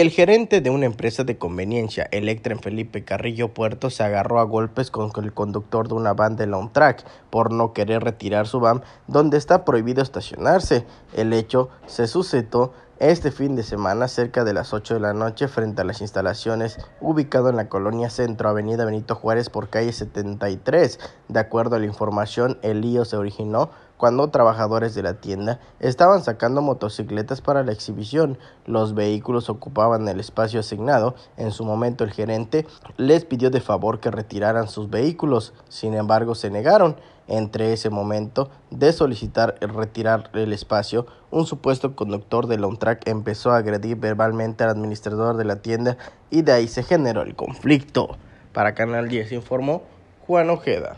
El gerente de una empresa de conveniencia, Electra en Felipe Carrillo Puerto, se agarró a golpes con el conductor de una van de long track por no querer retirar su van donde está prohibido estacionarse. El hecho se suscitó este fin de semana cerca de las 8 de la noche frente a las instalaciones ubicado en la colonia Centro Avenida Benito Juárez por calle 73. De acuerdo a la información, el lío se originó cuando trabajadores de la tienda estaban sacando motocicletas para la exhibición. Los vehículos ocupaban el espacio asignado. En su momento el gerente les pidió de favor que retiraran sus vehículos. Sin embargo, se negaron entre ese momento de solicitar retirar el espacio, un supuesto conductor del OnTrack empezó a agredir verbalmente al administrador de la tienda y de ahí se generó el conflicto. Para Canal 10 informó Juan Ojeda.